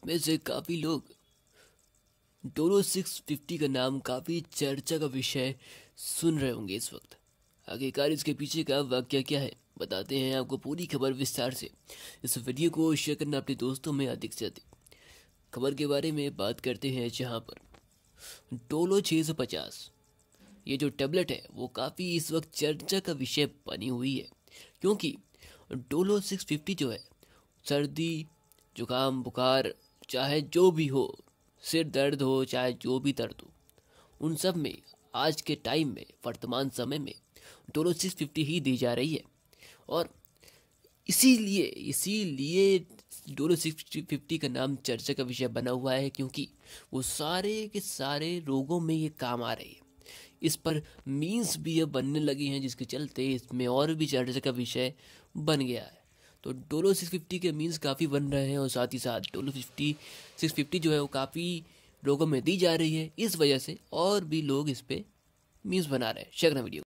आप में से काफ़ी लोग डोलो सिक्स फिफ्टी का नाम काफ़ी चर्चा का विषय सुन रहे होंगे इस वक्त आखिरकार इसके पीछे का वाक्य क्या है बताते हैं आपको पूरी खबर विस्तार से इस वीडियो को शेयर करना अपने दोस्तों में अधिक से अधिक खबर के बारे में बात करते हैं जहाँ पर डोलो छः सौ पचास ये जो टेबलेट है वो काफ़ी इस वक्त चर्चा का विषय बनी हुई है क्योंकि डोलो सिक्स फिफ्टी जो है सर्दी जुकाम बुखार चाहे जो भी हो सिर दर्द हो चाहे जो भी दर्द हो उन सब में आज के टाइम में वर्तमान समय में डोलो सिक्स फिफ्टी ही दी जा रही है और इसीलिए इसीलिए डोलो सिक्स फिफ्टी का नाम चर्चा का विषय बना हुआ है क्योंकि वो सारे के सारे रोगों में ये काम आ रही है इस पर मीन्स भी ये बनने लगी हैं जिसके चलते इसमें और भी चर्चा का विषय बन गया है तो डोलो सिक्स फिफ्टी के मीन्स काफ़ी बन रहे हैं और साथ ही साथ डोलो फिफ्टी सिक्स फिफ्टी जो है वो काफ़ी लोगों में दी जा रही है इस वजह से और भी लोग इस पर मीन्स बना रहे हैं शेयर वीडियो